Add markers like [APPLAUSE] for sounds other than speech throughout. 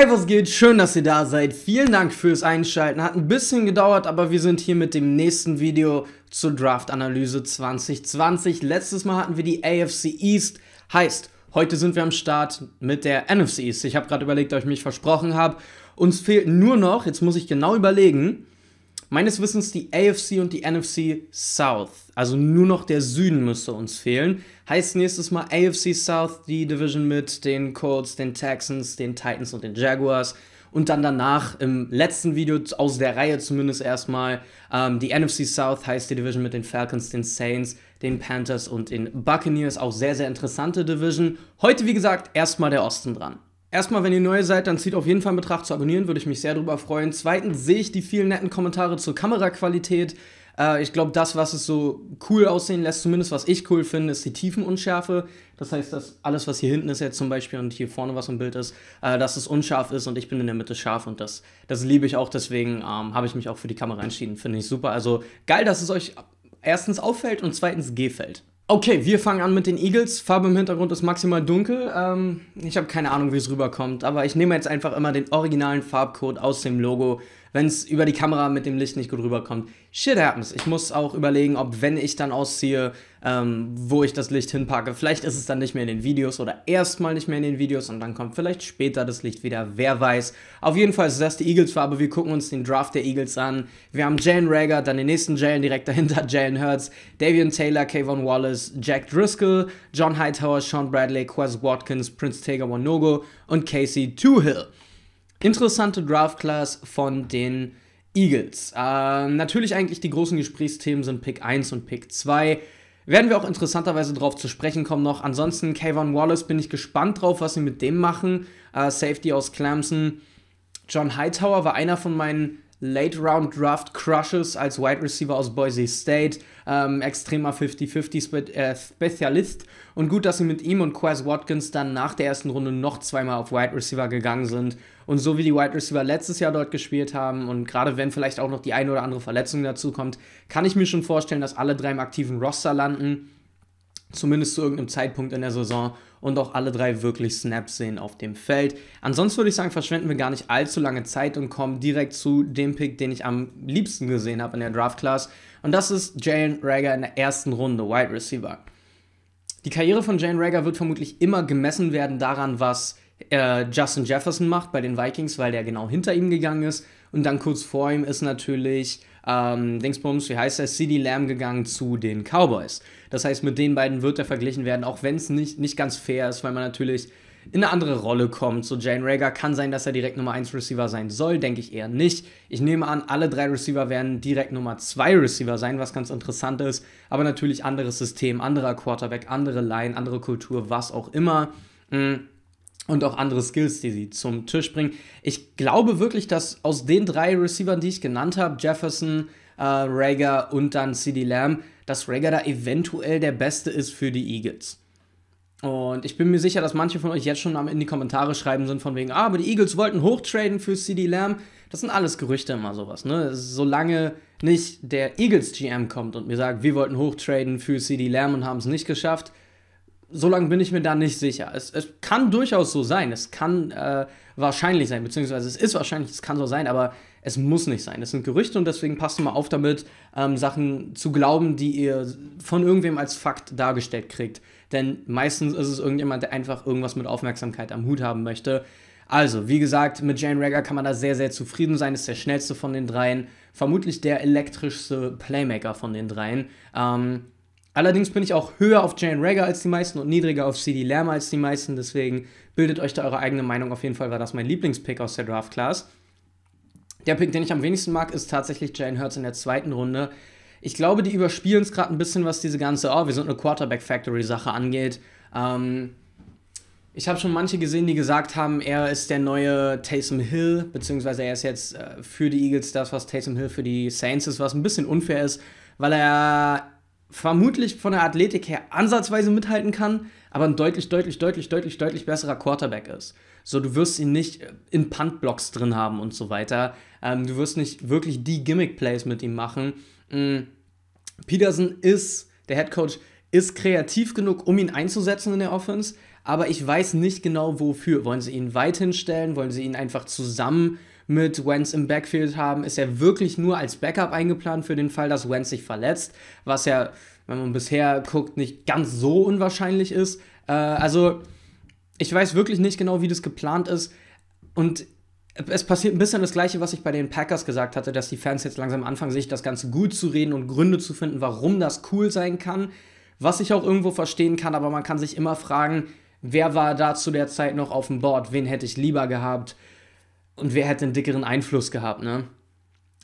Ey, was geht? Schön, dass ihr da seid. Vielen Dank fürs Einschalten. Hat ein bisschen gedauert, aber wir sind hier mit dem nächsten Video zur Draft-Analyse 2020. Letztes Mal hatten wir die AFC East. Heißt, heute sind wir am Start mit der NFC East. Ich habe gerade überlegt, ob ich mich versprochen habe. Uns fehlt nur noch, jetzt muss ich genau überlegen, meines Wissens die AFC und die NFC South. Also nur noch der Süden müsste uns fehlen. Heißt nächstes Mal AFC South, die Division mit den Colts, den Texans, den Titans und den Jaguars. Und dann danach im letzten Video aus der Reihe zumindest erstmal ähm, die NFC South heißt die Division mit den Falcons, den Saints, den Panthers und den Buccaneers. Auch sehr, sehr interessante Division. Heute, wie gesagt, erstmal der Osten dran. Erstmal, wenn ihr neu seid, dann zieht auf jeden Fall in Betracht zu abonnieren, würde ich mich sehr darüber freuen. Zweitens sehe ich die vielen netten Kommentare zur Kameraqualität. Äh, ich glaube, das, was es so cool aussehen lässt, zumindest was ich cool finde, ist die Tiefenunschärfe. Das heißt, dass alles, was hier hinten ist jetzt zum Beispiel und hier vorne was im Bild ist, äh, dass es unscharf ist und ich bin in der Mitte scharf und das, das liebe ich auch. Deswegen ähm, habe ich mich auch für die Kamera entschieden. Finde ich super. Also geil, dass es euch erstens auffällt und zweitens gefällt. Okay, wir fangen an mit den Eagles. Farbe im Hintergrund ist maximal dunkel. Ähm, ich habe keine Ahnung, wie es rüberkommt, aber ich nehme jetzt einfach immer den originalen Farbcode aus dem Logo wenn es über die Kamera mit dem Licht nicht gut rüberkommt. Shit happens. Ich muss auch überlegen, ob wenn ich dann ausziehe, ähm, wo ich das Licht hinpacke. Vielleicht ist es dann nicht mehr in den Videos oder erstmal nicht mehr in den Videos und dann kommt vielleicht später das Licht wieder. Wer weiß. Auf jeden Fall ist das die Eagles-Farbe. Wir gucken uns den Draft der Eagles an. Wir haben Jalen Rager, dann den nächsten Jalen direkt dahinter, [LAUGHS] Jalen Hurts, Davian Taylor, Kayvon Wallace, Jack Driscoll, John Hightower, Sean Bradley, Quez Watkins, Prince Tager Wanogo und Casey Tuhill. Interessante Draft Class von den Eagles. Ähm, natürlich eigentlich die großen Gesprächsthemen sind Pick 1 und Pick 2. Werden wir auch interessanterweise darauf zu sprechen kommen noch. Ansonsten, Kayvon Wallace bin ich gespannt drauf, was sie mit dem machen. Äh, Safety aus Clemson. John Hightower war einer von meinen Late-Round-Draft-Crushes als Wide Receiver aus Boise State, ähm, extremer 50-50-Spezialist. Äh, und gut, dass sie mit ihm und Quaz Watkins dann nach der ersten Runde noch zweimal auf Wide Receiver gegangen sind. Und so wie die Wide Receiver letztes Jahr dort gespielt haben und gerade wenn vielleicht auch noch die eine oder andere Verletzung dazu kommt, kann ich mir schon vorstellen, dass alle drei im aktiven Roster landen, zumindest zu irgendeinem Zeitpunkt in der Saison und auch alle drei wirklich Snaps sehen auf dem Feld. Ansonsten würde ich sagen, verschwenden wir gar nicht allzu lange Zeit und kommen direkt zu dem Pick, den ich am liebsten gesehen habe in der Draft Class. Und das ist Jalen Rager in der ersten Runde, Wide Receiver. Die Karriere von Jalen Rager wird vermutlich immer gemessen werden daran, was äh, Justin Jefferson macht bei den Vikings, weil der genau hinter ihm gegangen ist. Und dann kurz vor ihm ist natürlich ähm, Dingsbums, wie heißt er, CD Lamb gegangen zu den Cowboys. Das heißt, mit den beiden wird er verglichen werden, auch wenn es nicht, nicht ganz fair ist, weil man natürlich in eine andere Rolle kommt. So Jane Rager kann sein, dass er direkt Nummer 1 Receiver sein soll, denke ich eher nicht. Ich nehme an, alle drei Receiver werden direkt Nummer 2 Receiver sein, was ganz interessant ist. Aber natürlich anderes System, anderer Quarterback, andere Line, andere Kultur, was auch immer. Mhm und auch andere Skills, die sie zum Tisch bringen. Ich glaube wirklich, dass aus den drei Receivern, die ich genannt habe, Jefferson, äh, Rager und dann CeeDee Lamb, dass Rager da eventuell der Beste ist für die Eagles. Und ich bin mir sicher, dass manche von euch jetzt schon in die Kommentare schreiben sind von wegen, ah, aber die Eagles wollten hochtraden für CeeDee Lamb. Das sind alles Gerüchte immer sowas, ne? Solange nicht der Eagles GM kommt und mir sagt, wir wollten hochtraden für CeeDee Lamb und haben es nicht geschafft, so lange bin ich mir da nicht sicher. Es, es kann durchaus so sein. Es kann äh, wahrscheinlich sein, beziehungsweise es ist wahrscheinlich, es kann so sein, aber es muss nicht sein. Es sind Gerüchte und deswegen passt mal auf damit, ähm, Sachen zu glauben, die ihr von irgendwem als Fakt dargestellt kriegt. Denn meistens ist es irgendjemand, der einfach irgendwas mit Aufmerksamkeit am Hut haben möchte. Also, wie gesagt, mit Jane Ragger kann man da sehr, sehr zufrieden sein. Ist der schnellste von den dreien. Vermutlich der elektrischste Playmaker von den dreien. Ähm, Allerdings bin ich auch höher auf Jane Rager als die meisten und niedriger auf CD Lamb als die meisten. Deswegen bildet euch da eure eigene Meinung. Auf jeden Fall war das mein Lieblingspick aus der Draft Class. Der Pick, den ich am wenigsten mag, ist tatsächlich Jane Hurts in der zweiten Runde. Ich glaube, die überspielen es gerade ein bisschen, was diese ganze, oh, wir sind eine Quarterback Factory Sache angeht. Ähm, ich habe schon manche gesehen, die gesagt haben, er ist der neue Taysom Hill, beziehungsweise er ist jetzt äh, für die Eagles das, was Taysom Hill für die Saints ist, was ein bisschen unfair ist, weil er vermutlich von der Athletik her ansatzweise mithalten kann, aber ein deutlich, deutlich, deutlich, deutlich, deutlich besserer Quarterback ist. So, du wirst ihn nicht in Puntblocks drin haben und so weiter. Ähm, du wirst nicht wirklich die Gimmick-Plays mit ihm machen. Mhm. Peterson ist, der Head Coach, ist kreativ genug, um ihn einzusetzen in der Offense, aber ich weiß nicht genau wofür. Wollen sie ihn weit hinstellen? Wollen sie ihn einfach zusammen mit Wentz im Backfield haben, ist er wirklich nur als Backup eingeplant für den Fall, dass Wentz sich verletzt, was ja, wenn man bisher guckt, nicht ganz so unwahrscheinlich ist. Äh, also, ich weiß wirklich nicht genau, wie das geplant ist. Und es passiert ein bisschen das Gleiche, was ich bei den Packers gesagt hatte, dass die Fans jetzt langsam anfangen, sich das Ganze gut zu reden und Gründe zu finden, warum das cool sein kann. Was ich auch irgendwo verstehen kann, aber man kann sich immer fragen, wer war da zu der Zeit noch auf dem Board, wen hätte ich lieber gehabt, und wer hätte einen dickeren Einfluss gehabt, ne?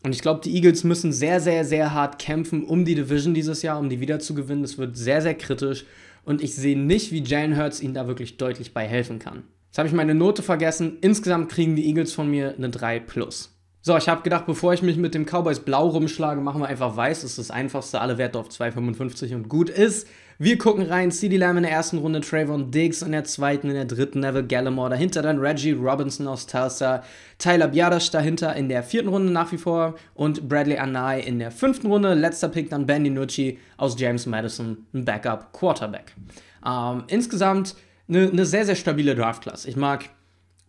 Und ich glaube, die Eagles müssen sehr, sehr, sehr hart kämpfen um die Division dieses Jahr, um die wiederzugewinnen. Das wird sehr, sehr kritisch. Und ich sehe nicht, wie Jalen Hurts ihnen da wirklich deutlich bei helfen kann. Jetzt habe ich meine Note vergessen. Insgesamt kriegen die Eagles von mir eine 3 plus. So, ich habe gedacht, bevor ich mich mit dem Cowboys blau rumschlage, machen wir einfach weiß. Das ist das einfachste. Alle Werte auf 2,55 und gut ist. Wir gucken rein, CeeDee Lamb in der ersten Runde, Trayvon Diggs in der zweiten, in der dritten Neville Gallimore, dahinter dann Reggie Robinson aus Tulsa, Tyler Biadasch dahinter in der vierten Runde nach wie vor und Bradley Anai in der fünften Runde, letzter Pick dann Benny Nucci aus James Madison, ein Backup Quarterback. Ähm, insgesamt eine ne sehr, sehr stabile Draftklasse. Ich mag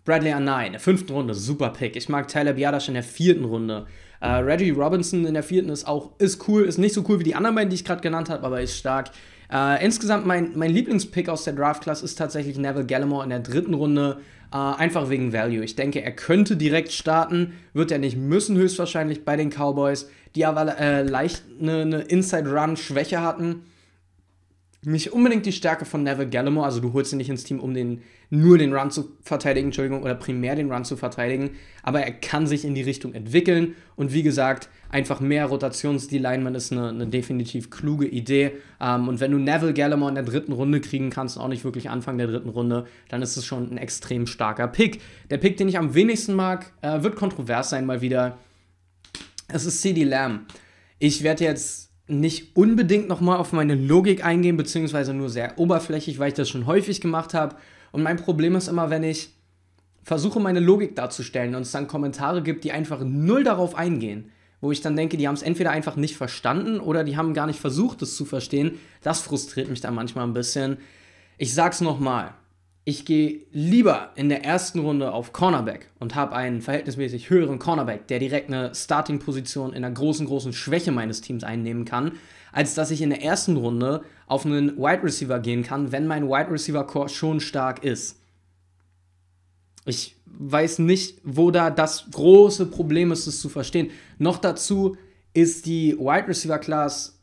Bradley Anai in der fünften Runde, super Pick. Ich mag Tyler Biadasch in der vierten Runde. Äh, Reggie Robinson in der vierten ist auch, ist cool, ist nicht so cool wie die anderen beiden, die ich gerade genannt habe, aber ist stark. Äh, insgesamt mein, mein Lieblingspick aus der Draft-Class ist tatsächlich Neville Gallimore in der dritten Runde, äh, einfach wegen Value. Ich denke, er könnte direkt starten, wird er nicht müssen, höchstwahrscheinlich bei den Cowboys, die aber äh, leicht eine ne, Inside-Run-Schwäche hatten nicht unbedingt die Stärke von Neville Gallimore. Also du holst ihn nicht ins Team, um den, nur den Run zu verteidigen, Entschuldigung, oder primär den Run zu verteidigen. Aber er kann sich in die Richtung entwickeln. Und wie gesagt, einfach mehr rotations lineman ist eine, eine, definitiv kluge Idee. Ähm, und wenn du Neville Gallimore in der dritten Runde kriegen kannst, auch nicht wirklich Anfang der dritten Runde, dann ist es schon ein extrem starker Pick. Der Pick, den ich am wenigsten mag, äh, wird kontrovers sein mal wieder. Es ist CD Lamb. Ich werde jetzt nicht unbedingt nochmal auf meine Logik eingehen, beziehungsweise nur sehr oberflächlich, weil ich das schon häufig gemacht habe. Und mein Problem ist immer, wenn ich versuche, meine Logik darzustellen und es dann Kommentare gibt, die einfach null darauf eingehen, wo ich dann denke, die haben es entweder einfach nicht verstanden oder die haben gar nicht versucht, es zu verstehen. Das frustriert mich dann manchmal ein bisschen. Ich sag's nochmal ich gehe lieber in der ersten Runde auf Cornerback und habe einen verhältnismäßig höheren Cornerback, der direkt eine Starting-Position in einer großen, großen Schwäche meines Teams einnehmen kann, als dass ich in der ersten Runde auf einen Wide Receiver gehen kann, wenn mein Wide Receiver-Core schon stark ist. Ich weiß nicht, wo da das große Problem ist, es zu verstehen. Noch dazu ist die Wide Receiver-Class,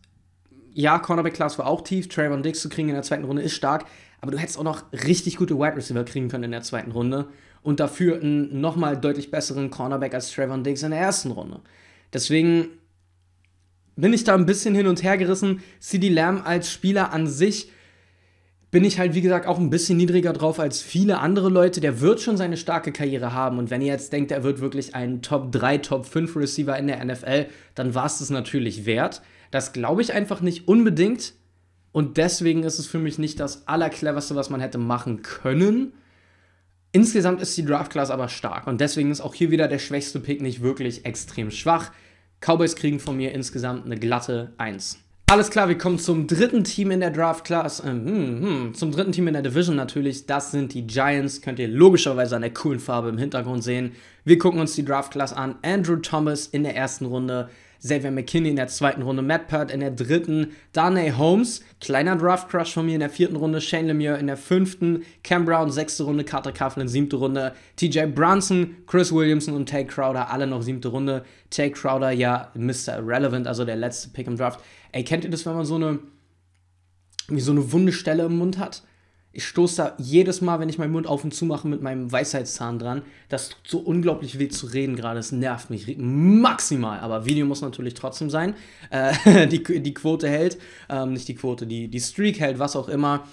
ja, Cornerback-Class war auch tief, Trayvon Dix zu kriegen in der zweiten Runde ist stark, aber du hättest auch noch richtig gute Wide Receiver kriegen können in der zweiten Runde und dafür einen nochmal deutlich besseren Cornerback als Trevor Diggs in der ersten Runde. Deswegen bin ich da ein bisschen hin und her gerissen. CD Lamb als Spieler an sich bin ich halt, wie gesagt, auch ein bisschen niedriger drauf als viele andere Leute. Der wird schon seine starke Karriere haben. Und wenn ihr jetzt denkt, er wird wirklich ein Top 3, Top 5 Receiver in der NFL, dann war es das natürlich wert. Das glaube ich einfach nicht unbedingt. Und deswegen ist es für mich nicht das Allercleverste, was man hätte machen können. Insgesamt ist die Draft-Class aber stark und deswegen ist auch hier wieder der schwächste Pick nicht wirklich extrem schwach. Cowboys kriegen von mir insgesamt eine glatte 1. Alles klar, wir kommen zum dritten Team in der Draft-Class, ähm, hm, hm, zum dritten Team in der Division natürlich, das sind die Giants, könnt ihr logischerweise an der coolen Farbe im Hintergrund sehen. Wir gucken uns die Draft-Class an, Andrew Thomas in der ersten Runde, Xavier McKinney in der zweiten Runde, Matt Pert in der dritten, Darnay Holmes, kleiner Draft Crush von mir in der vierten Runde, Shane Lemieux in der fünften, Cam Brown sechste Runde, Carter Coughlin siebte Runde, TJ Brunson, Chris Williamson und Tay Crowder alle noch siebte Runde. Tay Crowder ja Mr. Irrelevant, also der letzte Pick im Draft. Ey, kennt ihr das, wenn man so eine, so eine wunde Stelle im Mund hat? Ich stoße da jedes Mal, wenn ich meinen Mund auf und zu mache, mit meinem Weisheitszahn dran. Das tut so unglaublich weh zu reden gerade. Es nervt mich maximal. Aber Video muss natürlich trotzdem sein. Äh, [LAUGHS] die, die Quote hält. Ähm, nicht die Quote, die, die Streak hält, was auch immer.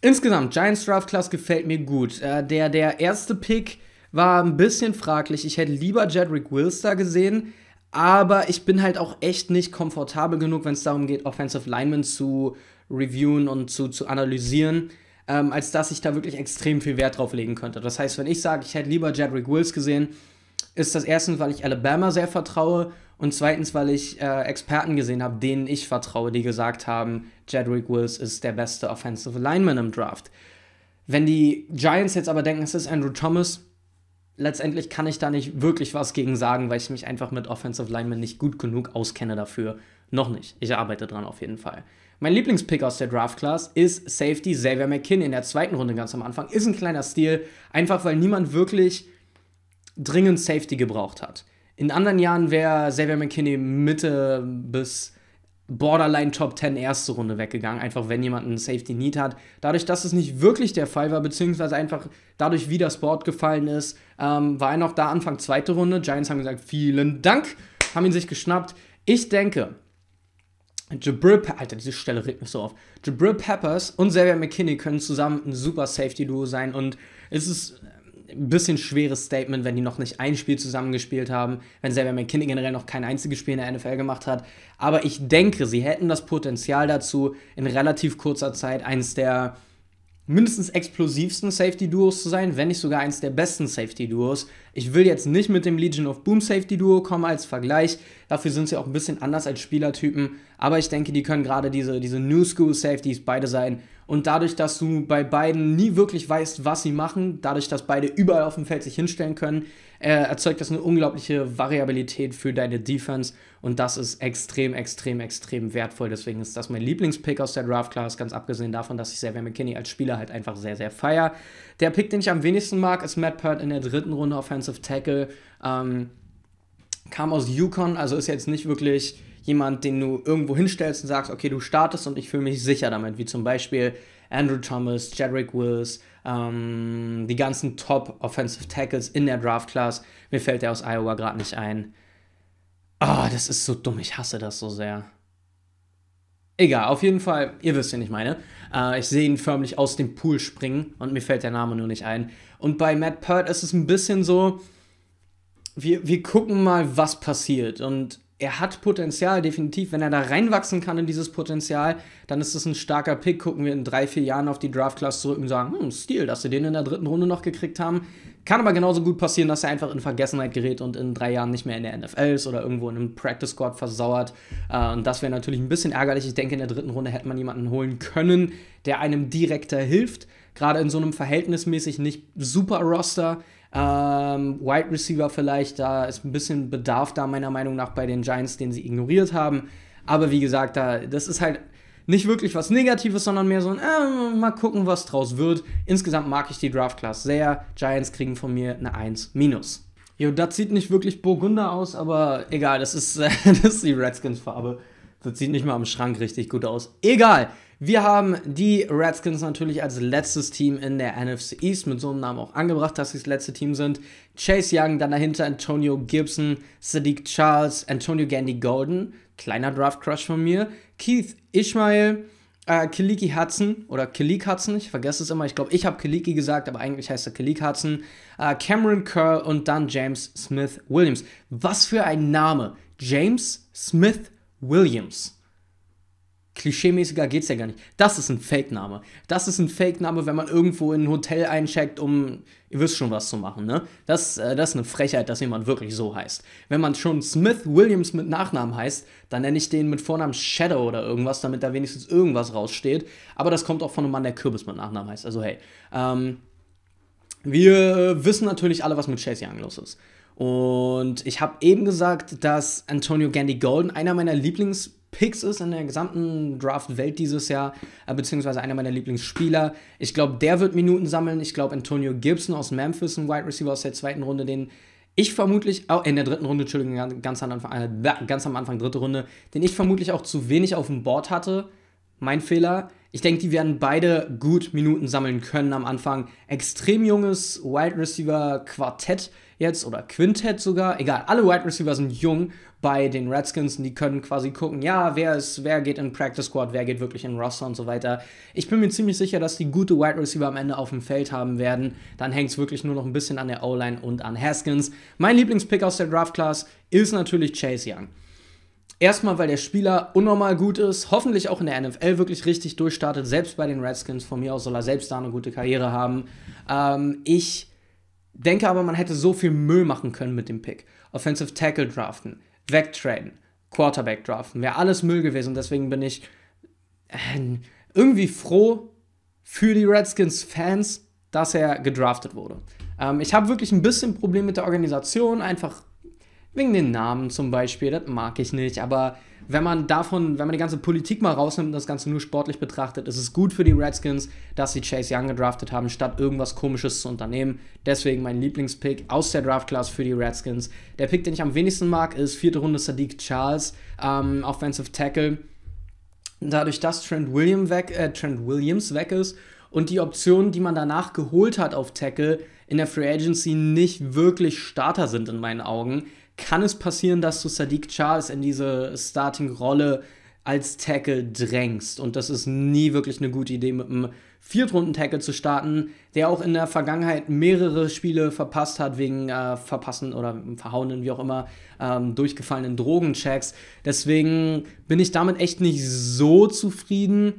Insgesamt, Giants Draft Class gefällt mir gut. Äh, der, der erste Pick war ein bisschen fraglich. Ich hätte lieber Jedrick Wills da gesehen. Aber ich bin halt auch echt nicht komfortabel genug, wenn es darum geht, Offensive Linemen zu reviewen und zu, zu analysieren ähm, als dass ich da wirklich extrem viel Wert drauf legen könnte. Das heißt, wenn ich sage, ich hätte lieber Jedrick Wills gesehen, ist das erstens, weil ich Alabama sehr vertraue und zweitens, weil ich äh, Experten gesehen habe, denen ich vertraue, die gesagt haben, Jedrick Wills ist der beste Offensive Lineman im Draft. Wenn die Giants jetzt aber denken, es ist Andrew Thomas, letztendlich kann ich da nicht wirklich was gegen sagen, weil ich mich einfach mit Offensive Lineman nicht gut genug auskenne dafür, noch nicht. Ich arbeite dran auf jeden Fall. Mein Lieblingspick aus der Draft Class ist Safety Xavier McKinney in der zweiten Runde ganz am Anfang. Ist ein kleiner Stil, einfach weil niemand wirklich dringend Safety gebraucht hat. In anderen Jahren wäre Xavier McKinney Mitte bis Borderline Top 10 erste Runde weggegangen, einfach wenn jemand einen Safety Need hat. Dadurch, dass es nicht wirklich der Fall war, beziehungsweise einfach dadurch, wie das Board gefallen ist, ähm, war er noch da Anfang zweite Runde. Giants haben gesagt, vielen Dank, haben ihn sich geschnappt. Ich denke, Jabril, Pe Alter, diese Stelle regt mich so auf. Jabril Peppers und Xavier McKinney können zusammen ein super Safety-Duo sein und es ist äh, ein bisschen schweres Statement, wenn die noch nicht ein Spiel zusammengespielt haben, wenn Xavier McKinney generell noch kein einziges Spiel in der NFL gemacht hat. Aber ich denke, sie hätten das Potenzial dazu, in relativ kurzer Zeit eines der mindestens explosivsten Safety-Duos zu sein, wenn nicht sogar eines der besten Safety-Duos ich will jetzt nicht mit dem Legion of Boom Safety Duo kommen als Vergleich. Dafür sind sie auch ein bisschen anders als Spielertypen. Aber ich denke, die können gerade diese, diese New School Safeties beide sein. Und dadurch, dass du bei beiden nie wirklich weißt, was sie machen, dadurch, dass beide überall auf dem Feld sich hinstellen können, äh, erzeugt das eine unglaubliche Variabilität für deine Defense. Und das ist extrem, extrem, extrem wertvoll. Deswegen ist das mein Lieblingspick aus der Draft Class, ganz abgesehen davon, dass ich Xavier McKinney als Spieler halt einfach sehr, sehr feier. Der Pick, den ich am wenigsten mag, ist Matt Pert in der dritten Runde auf Offensive Defensive Tackle, ähm, kam aus Yukon, also ist jetzt nicht wirklich jemand, den du irgendwo hinstellst und sagst, okay, du startest und ich fühle mich sicher damit, wie zum Beispiel Andrew Thomas, Jedrick Wills, ähm, die ganzen Top Offensive Tackles in der Draft Class. Mir fällt der aus Iowa gerade nicht ein. Ah, oh, das ist so dumm, ich hasse das so sehr. Egal, auf jeden Fall, ihr wisst, wen ich meine. Äh, ich sehe ihn förmlich aus dem Pool springen und mir fällt der Name nur nicht ein. Und bei Matt Pert ist es ein bisschen so, wir, wir gucken mal, was passiert. Und er hat Potenzial, definitiv. Wenn er da reinwachsen kann in dieses Potenzial, dann ist es ein starker Pick. Gucken wir in drei, vier Jahren auf die Draft-Class zurück und sagen, hm, Stil, dass sie den in der dritten Runde noch gekriegt haben. Kann aber genauso gut passieren, dass er einfach in Vergessenheit gerät und in drei Jahren nicht mehr in der NFL ist oder irgendwo in einem Practice-Squad versauert. Äh, und das wäre natürlich ein bisschen ärgerlich. Ich denke, in der dritten Runde hätte man jemanden holen können, der einem direkter hilft. Gerade in so einem verhältnismäßig nicht super Roster ähm, Wide Receiver vielleicht, da ist ein bisschen Bedarf da meiner Meinung nach bei den Giants, den sie ignoriert haben. Aber wie gesagt, da, das ist halt nicht wirklich was Negatives, sondern mehr so ein, äh, mal gucken, was draus wird. Insgesamt mag ich die Draft Class sehr. Giants kriegen von mir eine 1 minus. Jo, das sieht nicht wirklich Burgunder aus, aber egal, das ist, äh, [LAUGHS] das ist die Redskins-Farbe. Das sieht nicht mal am Schrank richtig gut aus. Egal. Wir haben die Redskins natürlich als letztes Team in der NFC East mit so einem Namen auch angebracht, dass sie das letzte Team sind. Chase Young, dann dahinter Antonio Gibson, Sadiq Charles, Antonio Gandy Golden, kleiner Draft Crush von mir, Keith Ishmael, äh, Kiliki Hudson oder Kalik Hudson, ich vergesse es immer, ich glaube, ich habe Kaliki gesagt, aber eigentlich heißt er Kalik Hudson, äh, Cameron Curl und dann James Smith Williams. Was für ein Name! James Smith Williams. Klischeemäßiger es ja gar nicht. Das ist ein Fake-Name. Das ist ein Fake-Name, wenn man irgendwo in ein Hotel eincheckt, um, ihr wisst schon, was zu machen, ne? Das, äh, das ist eine Frechheit, dass jemand wirklich so heißt. Wenn man schon Smith Williams mit Nachnamen heißt, dann nenne ich den mit Vornamen Shadow oder irgendwas, damit da wenigstens irgendwas raussteht. Aber das kommt auch von einem Mann, der Kürbis mit Nachnamen heißt. Also hey, ähm, wir äh, wissen natürlich alle, was mit Chase Young los ist. Und ich habe eben gesagt, dass Antonio Gandy Golden einer meiner Lieblings- Picks ist in der gesamten Draft-Welt dieses Jahr, äh, beziehungsweise einer meiner Lieblingsspieler. Ich glaube, der wird Minuten sammeln. Ich glaube, Antonio Gibson aus Memphis, ein Wide Receiver aus der zweiten Runde, den ich vermutlich, oh, in der dritten Runde, Entschuldigung, ganz am, Anfang, äh, ganz am Anfang, dritte Runde, den ich vermutlich auch zu wenig auf dem Board hatte. Mein Fehler. Ich denke, die werden beide gut Minuten sammeln können am Anfang. Extrem junges Wide Receiver Quartett jetzt oder Quintett sogar. Egal, alle Wide Receiver sind jung bei den Redskins und die können quasi gucken, ja, wer ist, wer geht in Practice Squad, wer geht wirklich in Roster und so weiter. Ich bin mir ziemlich sicher, dass die gute Wide Receiver am Ende auf dem Feld haben werden. Dann hängt es wirklich nur noch ein bisschen an der O-Line und an Haskins. Mein Lieblingspick aus der Draft Class ist natürlich Chase Young. Erstmal, weil der Spieler unnormal gut ist, hoffentlich auch in der NFL wirklich richtig durchstartet, selbst bei den Redskins. Von mir aus soll er selbst da eine gute Karriere haben. Ähm, ich denke aber, man hätte so viel Müll machen können mit dem Pick. Offensive Tackle draften, wegtraden, Quarterback draften, wäre alles Müll gewesen. Deswegen bin ich äh, irgendwie froh für die Redskins-Fans, dass er gedraftet wurde. Ähm, ich habe wirklich ein bisschen Probleme mit der Organisation, einfach Wegen den Namen zum Beispiel, das mag ich nicht, aber wenn man davon, wenn man die ganze Politik mal rausnimmt und das Ganze nur sportlich betrachtet, ist es gut für die Redskins, dass sie Chase Young gedraftet haben, statt irgendwas Komisches zu unternehmen. Deswegen mein Lieblingspick aus der draft für die Redskins. Der Pick, den ich am wenigsten mag, ist vierte Runde Sadiq Charles, ähm, Offensive Tackle. Dadurch, dass Trent, William weg, äh, Trent Williams weg ist und die Optionen, die man danach geholt hat auf Tackle, in der Free Agency nicht wirklich Starter sind in meinen Augen kann es passieren, dass du Sadiq Charles in diese Starting-Rolle als Tackle drängst. Und das ist nie wirklich eine gute Idee, mit einem Viertrunden-Tackle zu starten, der auch in der Vergangenheit mehrere Spiele verpasst hat, wegen äh, verpassen oder verhauenen, wie auch immer, ähm, durchgefallenen Drogenchecks. Deswegen bin ich damit echt nicht so zufrieden.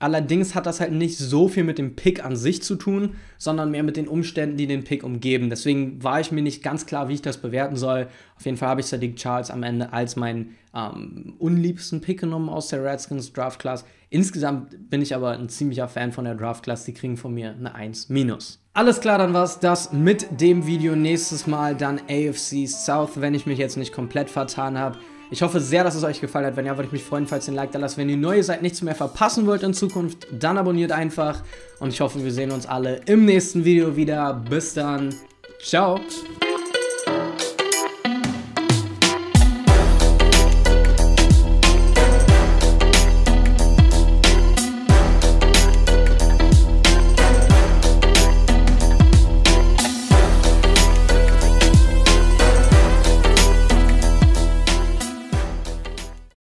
Allerdings hat das halt nicht so viel mit dem Pick an sich zu tun, sondern mehr mit den Umständen, die den Pick umgeben. Deswegen war ich mir nicht ganz klar, wie ich das bewerten soll. Auf jeden Fall habe ich Sadiq Charles am Ende als meinen ähm, unliebsten Pick genommen aus der Redskins Draft Class. Insgesamt bin ich aber ein ziemlicher Fan von der Draft Class. Die kriegen von mir eine 1 minus. Alles klar, dann war es das mit dem Video. Nächstes Mal dann AFC South, wenn ich mich jetzt nicht komplett vertan habe. Ich hoffe sehr, dass es euch gefallen hat. Wenn ja, würde ich mich freuen, falls ihr ein Like da lasst. Wenn ihr neu seid, nichts mehr verpassen wollt in Zukunft, dann abonniert einfach. Und ich hoffe, wir sehen uns alle im nächsten Video wieder. Bis dann. Ciao.